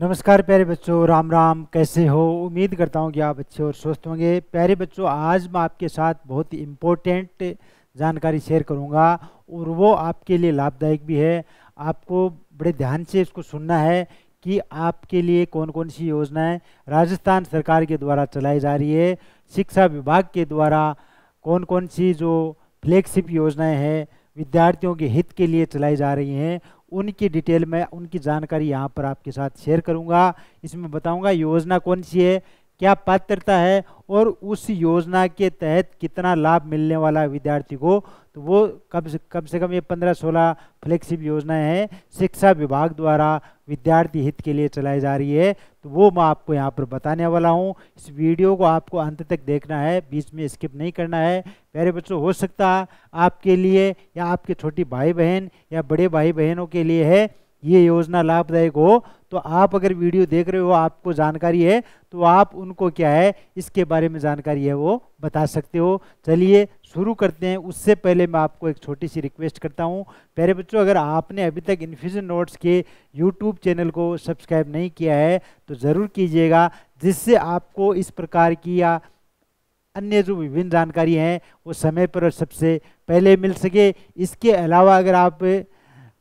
नमस्कार प्यारे बच्चों राम राम कैसे हो उम्मीद करता हूँ कि आप अच्छे और स्वस्थ होंगे प्यारे बच्चों आज मैं आपके साथ बहुत ही इम्पोर्टेंट जानकारी शेयर करूँगा और वो आपके लिए लाभदायक भी है आपको बड़े ध्यान से इसको सुनना है कि आपके लिए कौन कौन सी योजनाएं राजस्थान सरकार के द्वारा चलाई जा रही है शिक्षा विभाग के द्वारा कौन कौन सी जो फ्लैगशिप योजनाएँ हैं विद्यार्थियों के हित के लिए चलाई जा रही हैं उनकी डिटेल में उनकी जानकारी यहाँ पर आपके साथ शेयर करूँगा इसमें बताऊँगा योजना कौन सी है क्या पात्रता है और उस योजना के तहत कितना लाभ मिलने वाला विद्यार्थी को तो वो कम से कम से कम ये पंद्रह सोलह फ्लेक्सिब योजनाएं हैं शिक्षा विभाग द्वारा विद्यार्थी हित के लिए चलाई जा रही है तो वो मैं आपको यहाँ पर बताने वाला हूँ इस वीडियो को आपको अंत तक देखना है बीच में स्किप नहीं करना है प्यारे बच्चों हो सकता आपके लिए या आपके छोटी भाई बहन या बड़े भाई बहनों के लिए है ये योजना लाभदायक हो तो आप अगर वीडियो देख रहे हो आपको जानकारी है तो आप उनको क्या है इसके बारे में जानकारी है वो बता सकते हो चलिए शुरू करते हैं उससे पहले मैं आपको एक छोटी सी रिक्वेस्ट करता हूँ प्यारे बच्चों अगर आपने अभी तक इन्फ्यूजन नोट्स के यूट्यूब चैनल को सब्सक्राइब नहीं किया है तो ज़रूर कीजिएगा जिससे आपको इस प्रकार की या अन्य जो विभिन्न जानकारी हैं वो समय पर सबसे पहले मिल सके इसके अलावा अगर आप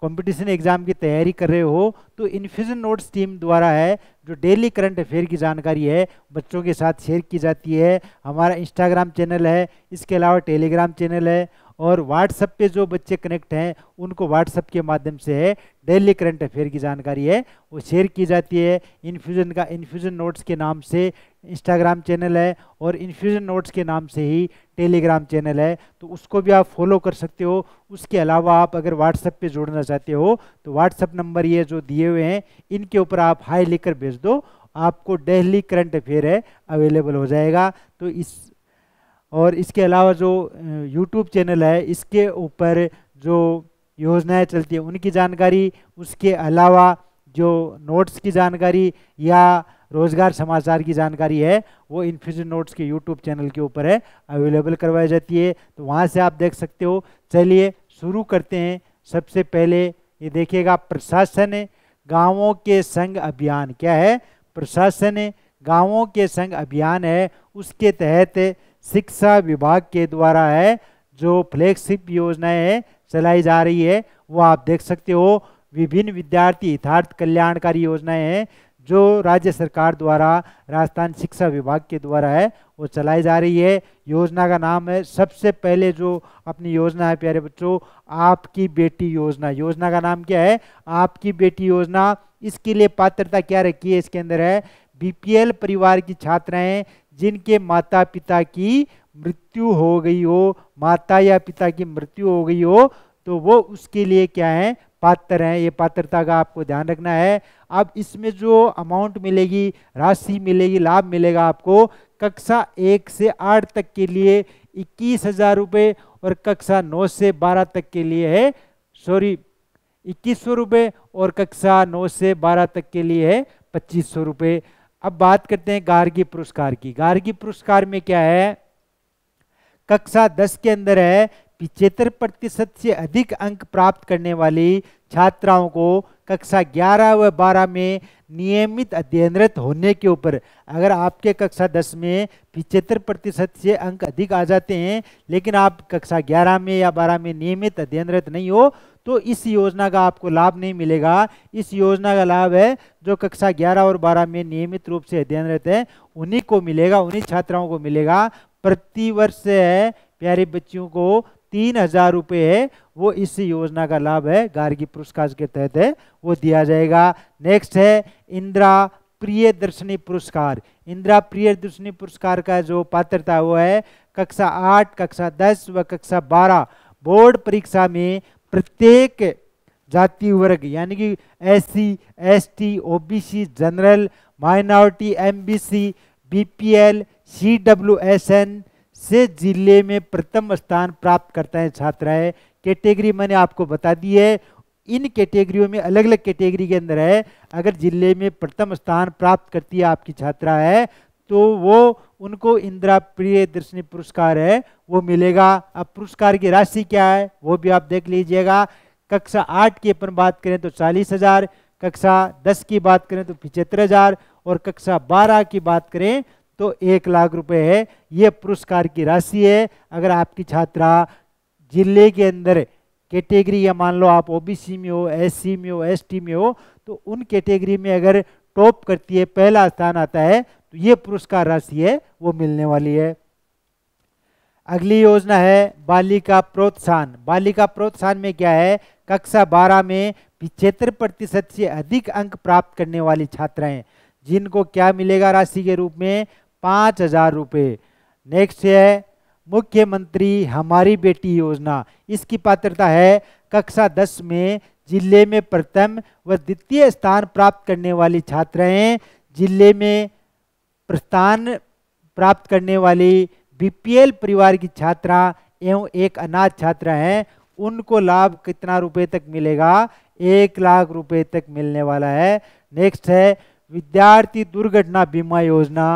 कंपटीशन एग्जाम की तैयारी कर रहे हो तो इन्फ्यूजन नोट्स टीम द्वारा है जो डेली करंट अफेयर की जानकारी है बच्चों के साथ शेयर की जाती है हमारा इंस्टाग्राम चैनल है इसके अलावा टेलीग्राम चैनल है और व्हाट्सएप पे जो बच्चे कनेक्ट हैं उनको व्हाट्सएप के माध्यम से है डेली करंट अफेयर की जानकारी है वो शेयर की जाती है इन्फ्यूजन का इन्फ्यूजन नोट्स के नाम से इंस्टाग्राम चैनल है और इन्फ्यूजन नोट्स के नाम से ही टेलीग्राम चैनल है तो उसको भी आप फॉलो कर सकते हो उसके अलावा आप अगर व्हाट्सएप पे जोड़ना चाहते हो तो व्हाट्सएप नंबर ये जो दिए हुए हैं इनके ऊपर आप हाई लिखकर भेज दो आपको डेली करंट अफेयर है अवेलेबल हो जाएगा तो इस और इसके अलावा जो यूट्यूब चैनल है इसके ऊपर जो योजनाएँ चलती हैं उनकी जानकारी उसके अलावा जो नोट्स की जानकारी या रोजगार समाचार की जानकारी है वो इन्फ्यूजन नोट्स के यूट्यूब चैनल के ऊपर है अवेलेबल करवाई जाती है तो वहाँ से आप देख सकते हो चलिए शुरू करते हैं सबसे पहले ये देखिएगा प्रशासन गांवों के संग अभियान क्या है प्रशासन गांवों के संग अभियान है उसके तहत शिक्षा विभाग के द्वारा है जो फ्लैगशिप योजनाएँ चलाई जा रही है वो आप देख सकते हो विभिन्न विद्यार्थी यथार्थ कल्याणकारी योजनाएं हैं जो राज्य सरकार द्वारा राजस्थान शिक्षा विभाग के द्वारा है वो चलाई जा रही है योजना का नाम है सबसे पहले जो अपनी योजना है प्यारे बच्चों आपकी बेटी योजना योजना का नाम क्या है आपकी बेटी योजना इसके लिए पात्रता क्या रखी है इसके अंदर है बीपीएल परिवार की छात्राएं जिनके माता पिता की मृत्यु हो गई हो माता या पिता की मृत्यु हो गई हो तो वो उसके लिए क्या है पात्र हैं ये पात्रता का आपको ध्यान रखना है अब इसमें जो अमाउंट मिलेगी राशि मिलेगी लाभ मिलेगा आपको कक्षा एक से आठ तक के लिए इक्कीस हजार रुपये और कक्षा नौ से बारह तक के लिए है सॉरी इक्कीस सौ रुपये और कक्षा नौ से बारह तक के लिए है पच्चीस सौ रुपये अब बात करते हैं गार्गी पुरस्कार की गार्गी पुरस्कार में क्या है कक्षा दस के अंदर है पिचहत्तर प्रतिशत से अधिक अंक प्राप्त करने वाली छात्राओं को कक्षा 11 व 12 में नियमित अध्ययनरत होने के ऊपर अगर आपके कक्षा 10 में पिचहत्तर प्रतिशत से अंक अधिक आ जाते हैं लेकिन आप कक्षा 11 में या 12 में नियमित अध्ययनरत नहीं हो तो इस योजना का आपको लाभ नहीं मिलेगा इस योजना का लाभ है जो कक्षा 11 और 12 में नियमित रूप से अध्ययनरत है उन्हीं को मिलेगा उन्हीं छात्राओं को मिलेगा प्रतिवर्ष प्यारे बच्चियों को तीन हजार रुपये है वो इस योजना का लाभ है गार्गी पुरस्कार के तहत है वो दिया जाएगा नेक्स्ट है इंदिरा प्रिय दर्शनी पुरस्कार इंदिरा प्रिय दर्शनी पुरस्कार का जो पात्रता वो है कक्षा आठ कक्षा दस व कक्षा बारह बोर्ड परीक्षा में प्रत्येक जाति वर्ग यानी कि S C S T O general minority M B C B P L C W S N से जिले में प्रथम स्थान प्राप्त करता है छात्र है कैटेगरी मैंने आपको बता दी है इन कैटेगरियों में अलग अलग कैटेगरी के अंदर है अगर जिले में प्रथम स्थान प्राप्त करती है आपकी छात्रा है तो वो उनको इंदिरा प्रिय दर्शनी पुरस्कार है वो मिलेगा अब पुरस्कार की राशि क्या है वो भी आप देख लीजिएगा कक्षा आठ की अपन बात करें तो चालीस हजार कक्षा दस की बात करें तो पिछहत्तर हजार और कक्षा बारह की बात करें तो एक लाख रुपए है ये पुरस्कार की राशि है अगर आपकी छात्रा जिले के अंदर कैटेगरी या मान लो आप ओबीसी में हो एस में हो एस में हो तो उन कैटेगरी में अगर टॉप करती है पहला स्थान आता है तो ये पुरस्कार राशि है वो मिलने वाली है अगली योजना है बालिका प्रोत्साहन बालिका प्रोत्साहन में क्या है कक्षा बारह में पिछहत्तर प्रतिशत से अधिक अंक प्राप्त करने वाली छात्राएं जिनको क्या मिलेगा राशि के रूप में पाँच हजार रुपये नेक्स्ट है मुख्यमंत्री हमारी बेटी योजना इसकी पात्रता है कक्षा दस में जिले में प्रथम व द्वितीय स्थान प्राप्त करने वाली छात्राएं जिले में प्रस्थान प्राप्त करने वाली बीपीएल परिवार की छात्रा एवं एक अनाथ छात्रा हैं उनको लाभ कितना रुपए तक मिलेगा एक लाख रुपए तक मिलने वाला है नेक्स्ट है विद्यार्थी दुर्घटना बीमा योजना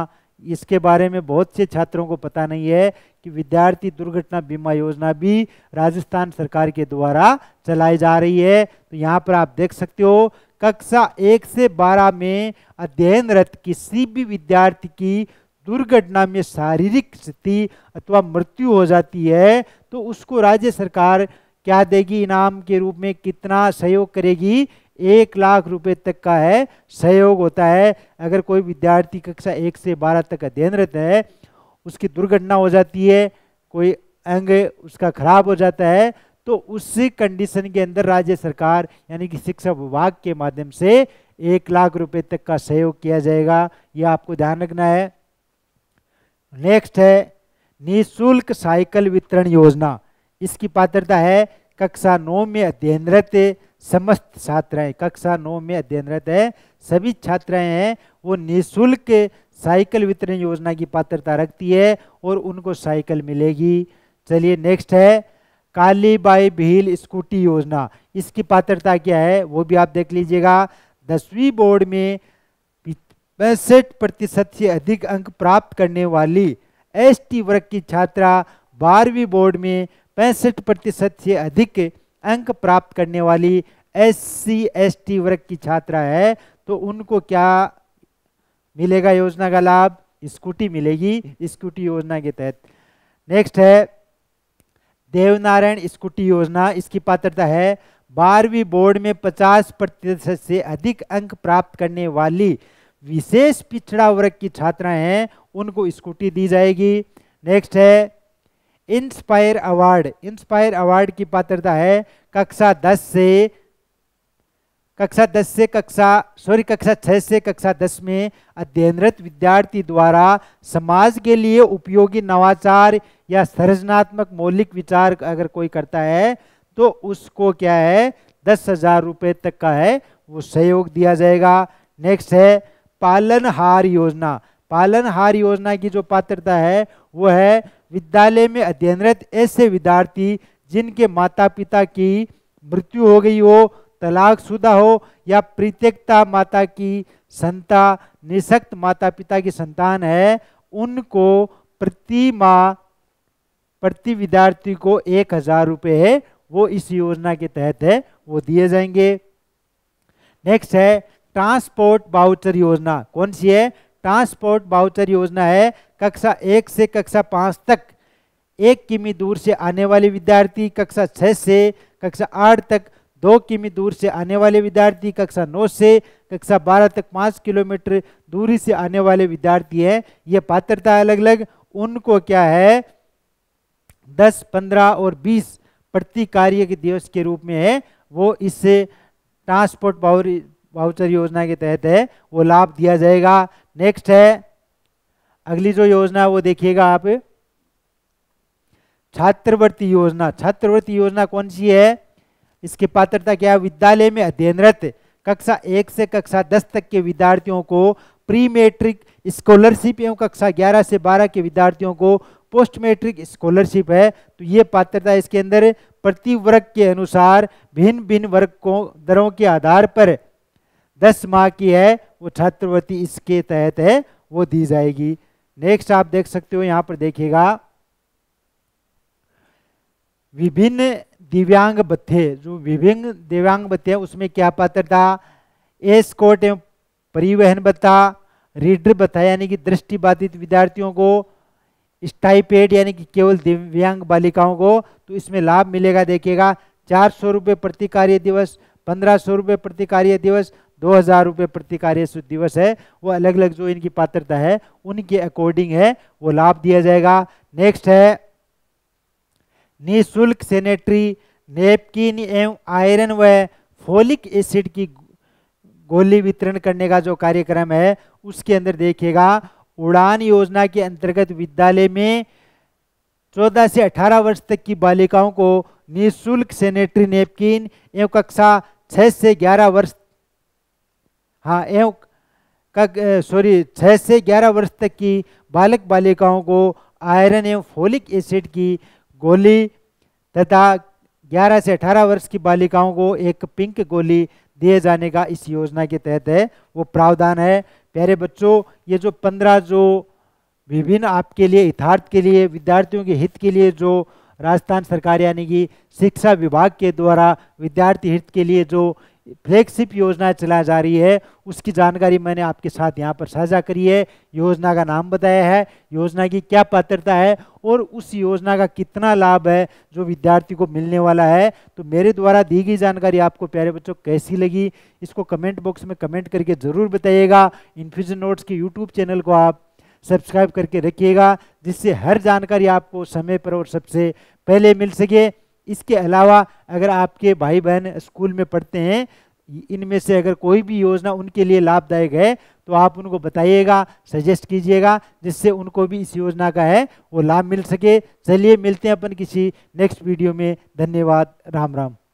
इसके बारे में बहुत से छात्रों को पता नहीं है कि विद्यार्थी दुर्घटना बीमा योजना भी राजस्थान सरकार के द्वारा चलाई जा रही है तो यहाँ पर आप देख सकते हो कक्षा एक से बारह में अध्ययनरत किसी भी विद्यार्थी की दुर्घटना में शारीरिक स्थिति अथवा मृत्यु हो जाती है तो उसको राज्य सरकार क्या देगी इनाम के रूप में कितना सहयोग करेगी एक लाख रुपए तक का है सहयोग होता है अगर कोई विद्यार्थी कक्षा एक से बारह तक अध्ययन रहता है उसकी दुर्घटना हो जाती है कोई अंग उसका खराब हो जाता है तो उसी कंडीशन के अंदर राज्य सरकार यानी कि शिक्षा विभाग के माध्यम से एक लाख रुपए तक का सहयोग किया जाएगा ये आपको ध्यान रखना है नेक्स्ट है निःशुल्क साइकिल वितरण योजना इसकी पात्रता है कक्षा नौ में अध्ययनरत समस्त छात्राएं कक्षा नौ में अध्ययनरत है सभी छात्राएं हैं वो निःशुल्क साइकिल वितरण योजना की पात्रता रखती है और उनको साइकिल मिलेगी चलिए नेक्स्ट है काली बाई भील स्कूटी योजना इसकी पात्रता क्या है वो भी आप देख लीजिएगा दसवीं बोर्ड में पैंसठ प्रतिशत से अधिक अंक प्राप्त करने वाली एसटी वर्ग की छात्रा बारहवीं बोर्ड में पैंसठ प्रतिशत से अधिक अंक प्राप्त करने वाली एस सी एस टी वर्ग की छात्रा है तो उनको क्या मिलेगा योजना का लाभ स्कूटी मिलेगी स्कूटी योजना के तहत नेक्स्ट है देवनारायण स्कूटी योजना इसकी पात्रता है बारहवीं बोर्ड में 50 प्रतिशत से अधिक अंक प्राप्त करने वाली विशेष पिछड़ा वर्ग की छात्राएं हैं उनको स्कूटी दी जाएगी नेक्स्ट है इंस्पायर अवार्ड इंस्पायर अवार्ड की पात्रता है कक्षा दस से कक्षा दस से कक्षा सॉरी कक्षा 6 से कक्षा दस में अध्ययनरत विद्यार्थी द्वारा समाज के लिए उपयोगी नवाचार या सृजनात्मक मौलिक विचार अगर कोई करता है तो उसको क्या है दस हजार रुपये तक का है वो सहयोग दिया जाएगा नेक्स्ट है पालनहार योजना पालनहार योजना की जो पात्रता है वो है विद्यालय में अध्ययनरत ऐसे विद्यार्थी जिनके माता पिता की मृत्यु हो गई हो तलाकशुदा हो या परित्यक्ता माता की संता निशक्त माता पिता की संतान है उनको प्रति माह प्रति विद्यार्थी को एक हजार रुपये है वो इस योजना के तहत है वो दिए जाएंगे नेक्स्ट है ट्रांसपोर्ट बाउचर योजना कौन सी है ट्रांसपोर्ट बाउचर योजना है कक्षा एक से कक्षा पाँच तक एक किमी दूर से आने वाले विद्यार्थी कक्षा छः से कक्षा आठ तक दो किमी दूर से आने वाले विद्यार्थी कक्षा नौ से कक्षा बारह तक पाँच किलोमीटर दूरी से आने वाले विद्यार्थी हैं ये पात्रता अलग अलग उनको क्या है दस पंद्रह और बीस प्रति कार्य के दिवस के रूप में है वो इससे ट्रांसपोर्ट बाउरी वाउचर योजना के तहत है वो लाभ दिया जाएगा नेक्स्ट है अगली जो योजना है वो देखिएगा आप छात्रवृत्ति योजना छात्रवृत्ति योजना कौन सी है इसकी पात्रता क्या है विद्यालय में अध्ययनरत कक्षा एक से कक्षा दस तक के विद्यार्थियों को प्री मेट्रिक स्कॉलरशिप एवं कक्षा ग्यारह से बारह के विद्यार्थियों को पोस्ट मेट्रिक स्कॉलरशिप है तो ये पात्रता इसके अंदर प्रति वर्ग के अनुसार भिन्न भिन्न वर्ग को दरों के आधार पर दस माह की है वो छात्रवृत्ति इसके तहत है वो दी जाएगी नेक्स्ट आप देख सकते हो यहाँ पर देखिएगा विभिन्न दिव्यांग बत्थे जो विभिन्न दिव्यांग बत्थे हैं उसमें क्या पात्रता एस कोर्ट एवं परिवहन बत्ता रीडर बत्ता यानी कि दृष्टि बाधित विद्यार्थियों को स्टाइपेड यानी कि केवल दिव्यांग बालिकाओं को तो इसमें लाभ मिलेगा देखिएगा चार सौ रुपये प्रति कार्य दिवस पंद्रह सौ रुपये प्रति कार्य दिवस दो हजार रुपये प्रति कार्य दिवस है वो अलग अलग जो इनकी पात्रता है उनके अकॉर्डिंग है वो लाभ दिया जाएगा नेक्स्ट है निःशुल्क सेनेटरी नेपकिन एवं आयरन व फोलिक एसिड की गोली वितरण करने का जो कार्यक्रम है उसके अंदर देखिएगा उड़ान योजना के अंतर्गत विद्यालय में 14 से 18 वर्ष तक की बालिकाओं को निःशुल्क सेनेटरी नेपकिन एवं कक्षा 6 से 11 वर्ष हाँ एवं सॉरी छः से ग्यारह वर्ष तक की बालक बालिकाओं को आयरन एवं फोलिक एसिड की गोली तथा 11 से 18 वर्ष की बालिकाओं को एक पिंक गोली दिए जाने का इस योजना के तहत है वो प्रावधान है प्यारे बच्चों ये जो 15 जो विभिन्न आपके लिए यथार्थ के लिए विद्यार्थियों के हित के लिए जो राजस्थान सरकार यानी कि शिक्षा विभाग के द्वारा विद्यार्थी हित के लिए जो फ्लैगशिप योजना चला जा रही है उसकी जानकारी मैंने आपके साथ यहाँ पर साझा करी है योजना का नाम बताया है योजना की क्या पात्रता है और उस योजना का कितना लाभ है जो विद्यार्थी को मिलने वाला है तो मेरे द्वारा दी गई जानकारी आपको प्यारे बच्चों कैसी लगी इसको कमेंट बॉक्स में कमेंट करके ज़रूर बताइएगा इन्फ्यूजन नोट्स के यूट्यूब चैनल को आप सब्सक्राइब करके रखिएगा जिससे हर जानकारी आपको समय पर और सबसे पहले मिल सके इसके अलावा अगर आपके भाई बहन स्कूल में पढ़ते हैं इनमें से अगर कोई भी योजना उनके लिए लाभदायक है तो आप उनको बताइएगा सजेस्ट कीजिएगा जिससे उनको भी इस योजना का है वो लाभ मिल सके चलिए मिलते हैं अपन किसी नेक्स्ट वीडियो में धन्यवाद राम राम